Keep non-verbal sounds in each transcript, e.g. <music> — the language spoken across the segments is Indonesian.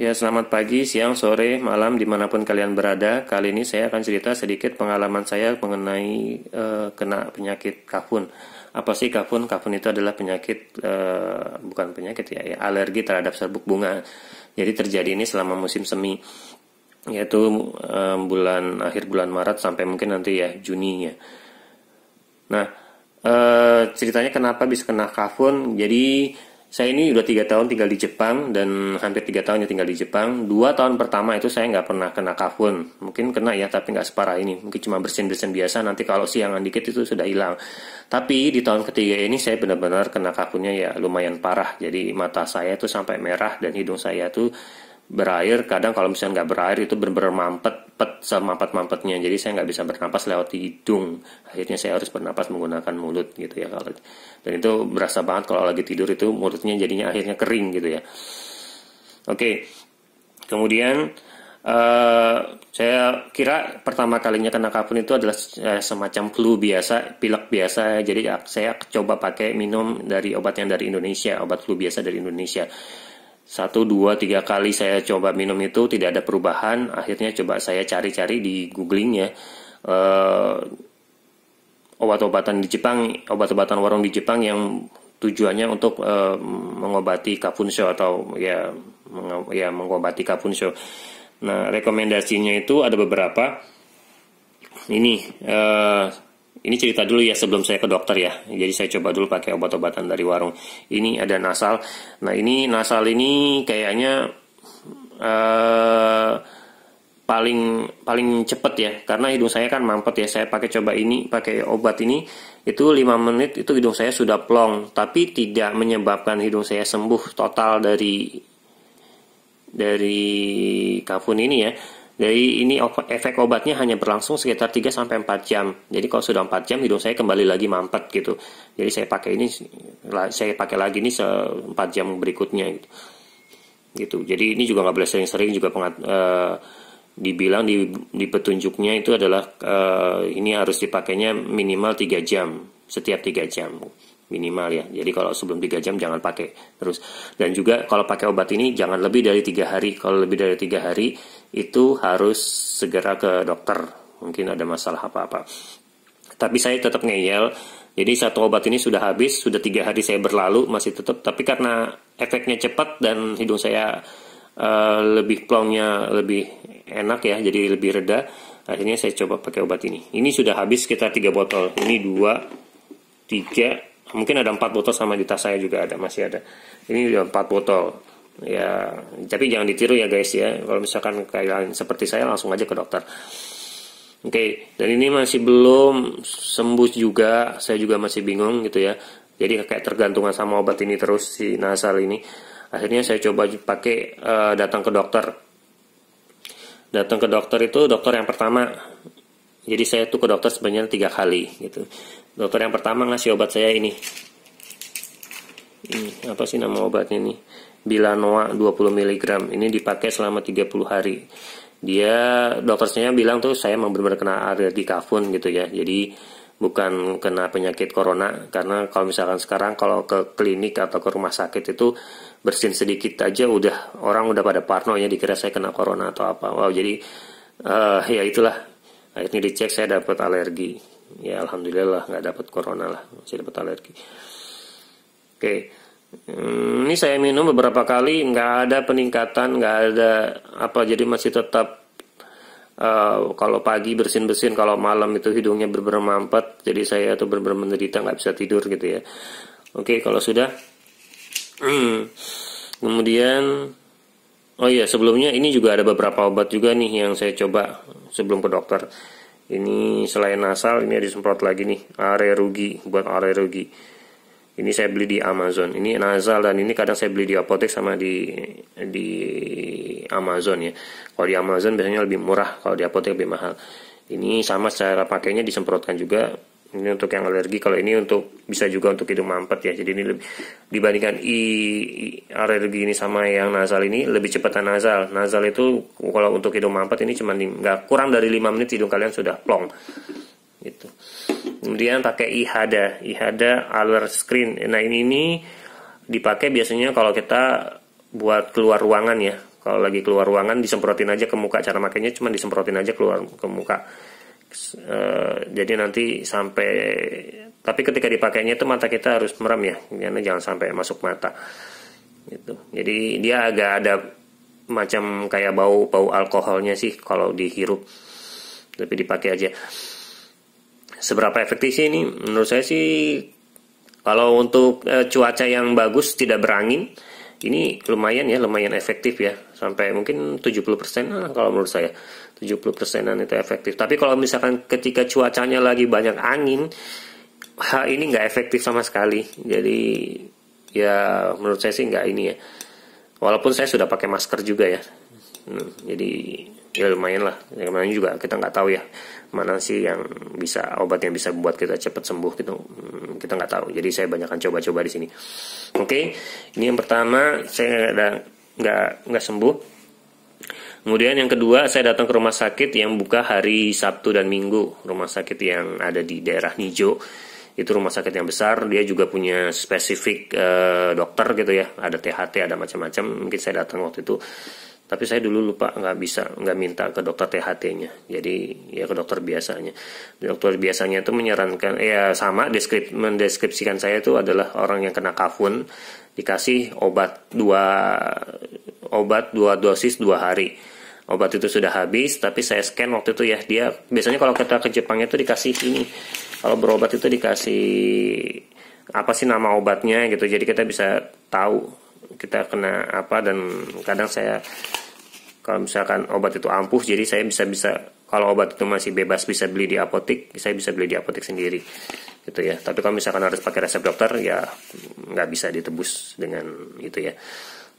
Ya, selamat pagi, siang, sore, malam, dimanapun kalian berada. Kali ini saya akan cerita sedikit pengalaman saya mengenai e, kena penyakit kafun. Apa sih kafun? Kafun itu adalah penyakit, e, bukan penyakit ya, ya, alergi terhadap serbuk bunga. Jadi terjadi ini selama musim semi, yaitu e, bulan akhir bulan Maret sampai mungkin nanti ya Juni ya. Nah, Eh, ceritanya kenapa bisa kena kafun. Jadi saya ini udah tiga tahun tinggal di Jepang dan hampir tiga tahunnya tinggal di Jepang. Dua tahun pertama itu saya nggak pernah kena kafun. Mungkin kena ya, tapi nggak separah ini. Mungkin cuma bersin-bersin biasa. Nanti kalau siangan dikit itu sudah hilang. Tapi di tahun ketiga ini saya benar-benar kena kafunnya ya lumayan parah. Jadi mata saya tuh sampai merah dan hidung saya tuh berair kadang kalau misalnya nggak berair itu benar-benar mampet pet semampet mampetnya jadi saya nggak bisa bernapas lewat hidung akhirnya saya harus bernapas menggunakan mulut gitu ya kalau dan itu berasa banget kalau lagi tidur itu mulutnya jadinya akhirnya kering gitu ya oke kemudian Uh, saya kira pertama kalinya kena kapun itu adalah eh, semacam flu biasa, pilek biasa. Jadi saya coba pakai minum dari obat yang dari Indonesia, obat flu biasa dari Indonesia satu dua tiga kali saya coba minum itu tidak ada perubahan akhirnya coba saya cari-cari di googling ya uh, obat-obatan di Jepang obat-obatan warung di Jepang yang tujuannya untuk uh, mengobati kapunso atau ya meng, ya mengobati kapunso nah rekomendasinya itu ada beberapa ini uh, ini cerita dulu ya sebelum saya ke dokter ya. Jadi saya coba dulu pakai obat-obatan dari warung. Ini ada nasal. Nah ini nasal ini kayaknya uh, paling paling cepet ya. Karena hidung saya kan mampet ya. Saya pakai coba ini, pakai obat ini itu 5 menit itu hidung saya sudah plong. Tapi tidak menyebabkan hidung saya sembuh total dari dari kafun ini ya jadi ini efek obatnya hanya berlangsung sekitar 3 sampai 4 jam. Jadi kalau sudah 4 jam hidung saya kembali lagi mampet gitu. Jadi saya pakai ini saya pakai lagi ini 4 jam berikutnya gitu. Gitu. Jadi ini juga nggak boleh sering-sering juga pengat, e, dibilang di, di petunjuknya itu adalah e, ini harus dipakainya minimal 3 jam setiap 3 jam minimal ya. Jadi kalau sebelum 3 jam jangan pakai terus. Dan juga kalau pakai obat ini jangan lebih dari 3 hari. Kalau lebih dari 3 hari itu harus segera ke dokter mungkin ada masalah apa-apa tapi saya tetap ngeyel jadi satu obat ini sudah habis sudah tiga hari saya berlalu masih tetap tapi karena efeknya cepat dan hidung saya uh, lebih plongnya lebih enak ya jadi lebih reda akhirnya saya coba pakai obat ini ini sudah habis sekitar tiga botol ini dua tiga mungkin ada empat botol sama di tas saya juga ada masih ada ini udah empat botol ya tapi jangan ditiru ya guys ya kalau misalkan kalian seperti saya langsung aja ke dokter oke okay. dan ini masih belum sembuh juga saya juga masih bingung gitu ya jadi kayak tergantungan sama obat ini terus si nasal ini akhirnya saya coba pakai uh, datang ke dokter datang ke dokter itu dokter yang pertama jadi saya tuh ke dokter sebenarnya tiga kali gitu dokter yang pertama ngasih obat saya ini ini hmm, apa sih nama obatnya ini Bilanoa 20 mg ini dipakai selama 30 hari dia dokternya bilang tuh saya emang benar-benar kena alergi kafun gitu ya jadi bukan kena penyakit corona karena kalau misalkan sekarang kalau ke klinik atau ke rumah sakit itu bersin sedikit aja udah orang udah pada parno ya dikira saya kena corona atau apa wow jadi uh, ya itulah akhirnya dicek saya dapat alergi ya alhamdulillah nggak dapat corona lah saya dapat alergi oke okay. Hmm, ini saya minum beberapa kali nggak ada peningkatan nggak ada apa jadi masih tetap uh, kalau pagi bersin bersin kalau malam itu hidungnya berbermampet jadi saya tuh berber menderita nggak bisa tidur gitu ya oke kalau sudah hmm, kemudian oh iya sebelumnya ini juga ada beberapa obat juga nih yang saya coba sebelum ke dokter ini selain nasal ini disemprot lagi nih rugi buat rugi ini saya beli di Amazon ini Nazal dan ini kadang saya beli di apotek sama di di Amazon ya kalau di Amazon biasanya lebih murah kalau di apotek lebih mahal ini sama secara pakainya disemprotkan juga ini untuk yang alergi kalau ini untuk bisa juga untuk hidung mampet ya jadi ini lebih dibandingkan i, i alergi ini sama yang nasal ini lebih cepatan nasal nasal itu kalau untuk hidung mampet ini cuma nggak kurang dari 5 menit hidung kalian sudah plong gitu. Kemudian pakai ihada, ihada alert screen. Nah, ini ini dipakai biasanya kalau kita buat keluar ruangan ya. Kalau lagi keluar ruangan disemprotin aja ke muka. Cara makainya cuma disemprotin aja keluar ke muka. E, jadi nanti sampai tapi ketika dipakainya itu mata kita harus merem ya. Karena jangan sampai masuk mata. Gitu. Jadi dia agak ada macam kayak bau bau alkoholnya sih kalau dihirup. Tapi dipakai aja. Seberapa efektif sih ini? Menurut saya sih kalau untuk e, cuaca yang bagus tidak berangin ini lumayan ya, lumayan efektif ya. Sampai mungkin 70% kalau menurut saya. 70%an itu efektif. Tapi kalau misalkan ketika cuacanya lagi banyak angin, hal ini nggak efektif sama sekali. Jadi ya menurut saya sih nggak ini ya. Walaupun saya sudah pakai masker juga ya. Hmm, jadi ya lumayan lah ya, kemarin juga kita nggak tahu ya mana sih yang bisa obat yang bisa buat kita cepat sembuh gitu hmm, kita nggak tahu jadi saya banyakkan coba-coba di sini oke okay. ini yang pertama saya ada nggak nggak sembuh kemudian yang kedua saya datang ke rumah sakit yang buka hari Sabtu dan Minggu rumah sakit yang ada di daerah Nijo itu rumah sakit yang besar dia juga punya spesifik uh, dokter gitu ya ada THT ada macam-macam mungkin saya datang waktu itu tapi saya dulu lupa nggak bisa nggak minta ke dokter THT-nya jadi ya ke dokter biasanya dokter biasanya itu menyarankan ya sama deskrip mendeskripsikan saya itu adalah orang yang kena kafun dikasih obat dua obat dua dosis dua hari obat itu sudah habis tapi saya scan waktu itu ya dia biasanya kalau kita ke Jepang itu dikasih ini kalau berobat itu dikasih apa sih nama obatnya gitu jadi kita bisa tahu kita kena apa dan kadang saya kalau misalkan obat itu ampuh jadi saya bisa bisa kalau obat itu masih bebas bisa beli di apotek saya bisa beli di apotek sendiri gitu ya tapi kalau misalkan harus pakai resep dokter ya nggak bisa ditebus dengan itu ya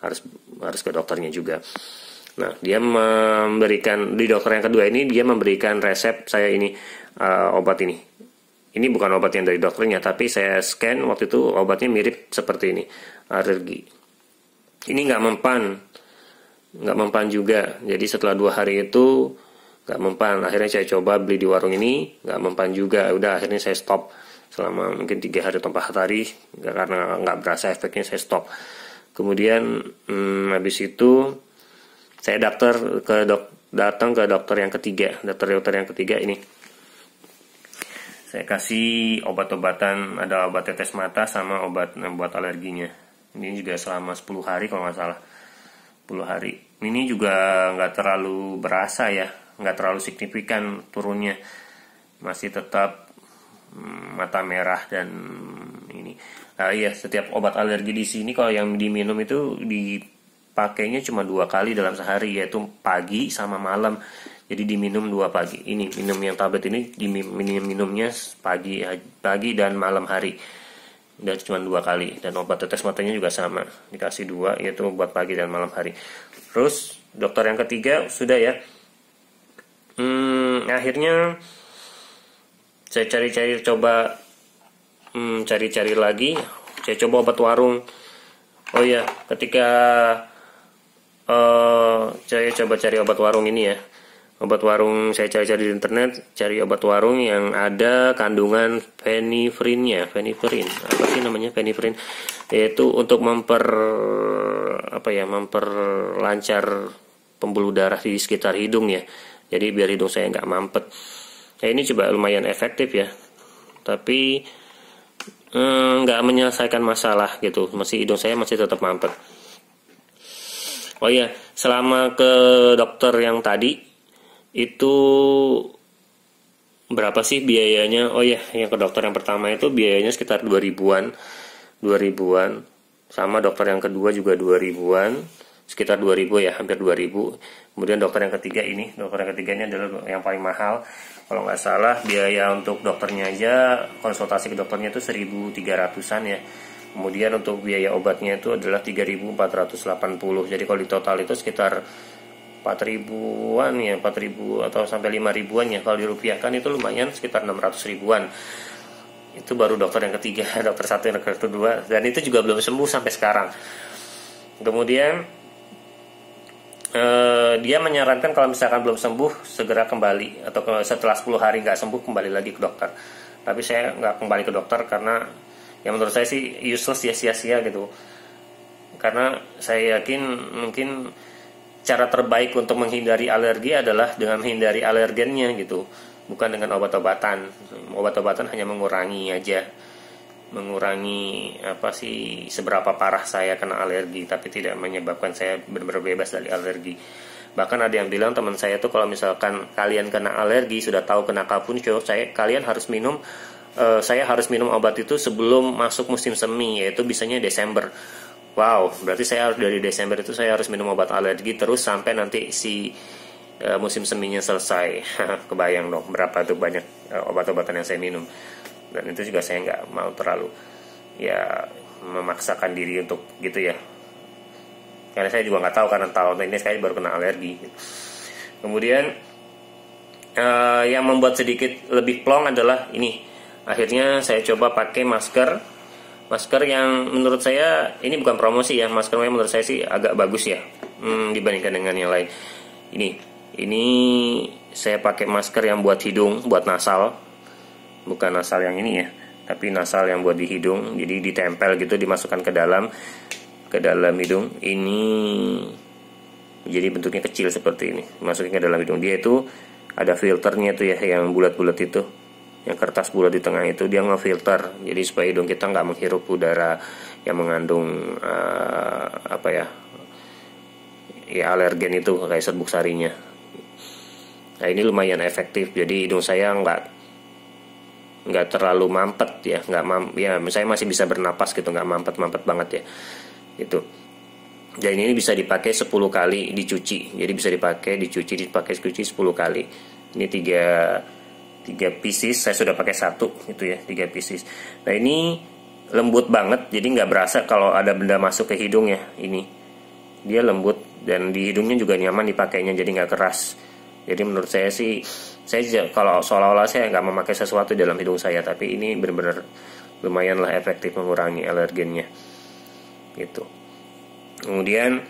harus harus ke dokternya juga nah dia memberikan di dokter yang kedua ini dia memberikan resep saya ini uh, obat ini ini bukan obat yang dari dokternya tapi saya scan waktu itu obatnya mirip seperti ini alergi ini nggak mempan nggak mempan juga jadi setelah dua hari itu nggak mempan akhirnya saya coba beli di warung ini nggak mempan juga udah akhirnya saya stop selama mungkin tiga hari atau empat hari nggak karena nggak berasa efeknya saya stop kemudian hmm, habis itu saya daftar ke dok datang ke dokter yang ketiga dokter dokter yang ketiga ini saya kasih obat-obatan ada obat tetes mata sama obat buat alerginya ini juga selama 10 hari kalau nggak salah 10 hari. Ini juga nggak terlalu berasa ya, nggak terlalu signifikan turunnya. Masih tetap mm, mata merah dan ini. Nah, iya, setiap obat alergi di sini kalau yang diminum itu dipakainya cuma dua kali dalam sehari yaitu pagi sama malam. Jadi diminum dua pagi. Ini minum yang tablet ini diminum minumnya pagi pagi dan malam hari udah cuma dua kali dan obat tetes matanya juga sama dikasih dua yaitu buat pagi dan malam hari terus dokter yang ketiga sudah ya hmm, akhirnya saya cari-cari coba hmm, cari-cari lagi saya coba obat warung oh ya ketika uh, saya coba cari obat warung ini ya obat warung saya cari-cari di internet cari obat warung yang ada kandungan fenifrinnya fenifrin apa sih namanya fenifrin yaitu untuk memper apa ya memperlancar pembuluh darah di sekitar hidung ya jadi biar hidung saya nggak mampet ya ini coba lumayan efektif ya tapi eh, nggak hmm, menyelesaikan masalah gitu masih hidung saya masih tetap mampet oh iya selama ke dokter yang tadi itu berapa sih biayanya? Oh ya, yang ke dokter yang pertama itu biayanya sekitar 2000-an. 2000-an. Sama dokter yang kedua juga 2000-an. Sekitar 2000 ya, hampir 2000. Kemudian dokter yang ketiga ini, dokter yang ketiganya adalah yang paling mahal. Kalau nggak salah biaya untuk dokternya aja konsultasi ke dokternya itu 1300-an ya. Kemudian untuk biaya obatnya itu adalah 3480. Jadi kalau di total itu sekitar empat ribuan ya empat ribu atau sampai lima ribuan ya kalau dirupiahkan itu lumayan sekitar 600 ribuan itu baru dokter yang ketiga <laughs> dokter satu yang dokter kedua dan itu juga belum sembuh sampai sekarang kemudian eh, dia menyarankan kalau misalkan belum sembuh segera kembali atau setelah 10 hari nggak sembuh kembali lagi ke dokter tapi saya nggak kembali ke dokter karena yang menurut saya sih useless ya sia-sia gitu karena saya yakin mungkin cara terbaik untuk menghindari alergi adalah dengan menghindari alergennya gitu bukan dengan obat-obatan obat-obatan hanya mengurangi aja mengurangi apa sih seberapa parah saya kena alergi tapi tidak menyebabkan saya benar-benar bebas dari alergi bahkan ada yang bilang teman saya tuh kalau misalkan kalian kena alergi sudah tahu kena kapun saya kalian harus minum uh, saya harus minum obat itu sebelum masuk musim semi yaitu biasanya Desember Wow, berarti saya harus dari Desember itu saya harus minum obat alergi terus sampai nanti si uh, musim seminya selesai. <laughs> Kebayang dong berapa tuh banyak uh, obat-obatan yang saya minum. Dan itu juga saya nggak mau terlalu ya memaksakan diri untuk gitu ya. Karena saya juga nggak tahu karena tahun ini saya baru kena alergi. Kemudian uh, yang membuat sedikit lebih plong adalah ini. Akhirnya saya coba pakai masker masker yang menurut saya ini bukan promosi ya masker yang menurut saya sih agak bagus ya hmm, dibandingkan dengan yang lain ini ini saya pakai masker yang buat hidung buat nasal bukan nasal yang ini ya tapi nasal yang buat di hidung jadi ditempel gitu dimasukkan ke dalam ke dalam hidung ini jadi bentuknya kecil seperti ini masukin ke dalam hidung dia itu ada filternya tuh ya yang bulat-bulat itu yang kertas bulat di tengah itu dia ngefilter jadi supaya hidung kita nggak menghirup udara yang mengandung uh, apa ya ya alergen itu kayak serbuk sarinya nah ini lumayan efektif jadi hidung saya nggak nggak terlalu mampet ya nggak mam ya saya masih bisa bernapas gitu nggak mampet mampet banget ya itu dan ini bisa dipakai 10 kali dicuci jadi bisa dipakai dicuci dipakai dicuci 10 kali ini tiga tiga pieces saya sudah pakai satu itu ya tiga pieces nah ini lembut banget jadi nggak berasa kalau ada benda masuk ke hidung ya ini dia lembut dan di hidungnya juga nyaman dipakainya jadi nggak keras jadi menurut saya sih saya kalau seolah-olah saya nggak memakai sesuatu dalam hidung saya tapi ini benar-benar lumayanlah efektif mengurangi alergennya gitu kemudian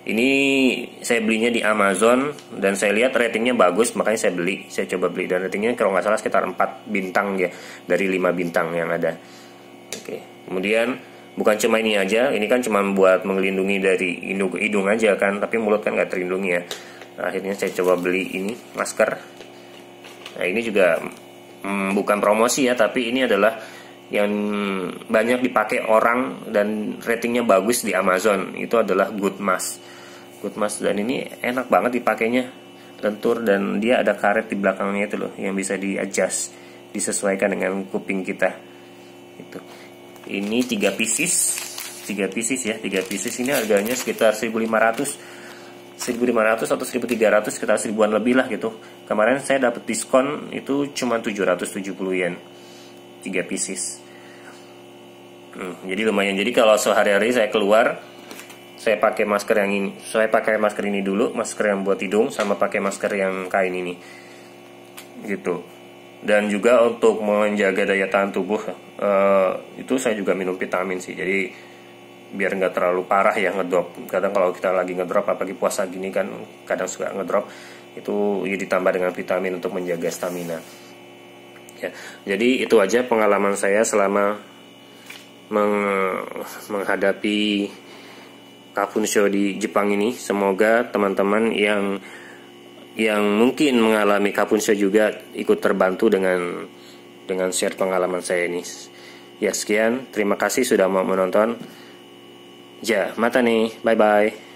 ini saya belinya di Amazon dan saya lihat ratingnya bagus makanya saya beli. Saya coba beli dan ratingnya kalau nggak salah sekitar 4 bintang ya dari 5 bintang yang ada. Oke. Kemudian bukan cuma ini aja, ini kan cuma buat melindungi dari hidung, hidung aja kan, tapi mulut kan nggak terlindungi ya. akhirnya saya coba beli ini masker. Nah, ini juga hmm, bukan promosi ya, tapi ini adalah yang banyak dipakai orang dan ratingnya bagus di Amazon itu adalah Good Mask mas dan ini enak banget dipakainya lentur dan dia ada karet di belakangnya itu loh yang bisa di adjust disesuaikan dengan kuping kita itu ini tiga pieces tiga pieces ya tiga pieces ini harganya sekitar 1500 1500 atau 1300 sekitar seribuan lebih lah gitu kemarin saya dapat diskon itu cuma 770 yen tiga pieces hmm, jadi lumayan jadi kalau sehari-hari saya keluar saya pakai masker yang ini saya pakai masker ini dulu masker yang buat hidung sama pakai masker yang kain ini gitu dan juga untuk menjaga daya tahan tubuh uh, itu saya juga minum vitamin sih jadi biar nggak terlalu parah ya ngedrop kadang kalau kita lagi ngedrop apalagi puasa gini kan kadang suka ngedrop itu ya ditambah dengan vitamin untuk menjaga stamina ya jadi itu aja pengalaman saya selama meng menghadapi Kapun Show di Jepang ini. Semoga teman-teman yang yang mungkin mengalami Kapun Show juga ikut terbantu dengan dengan share pengalaman saya ini. Ya sekian, terima kasih sudah mau menonton. Ya, mata nih. Bye bye.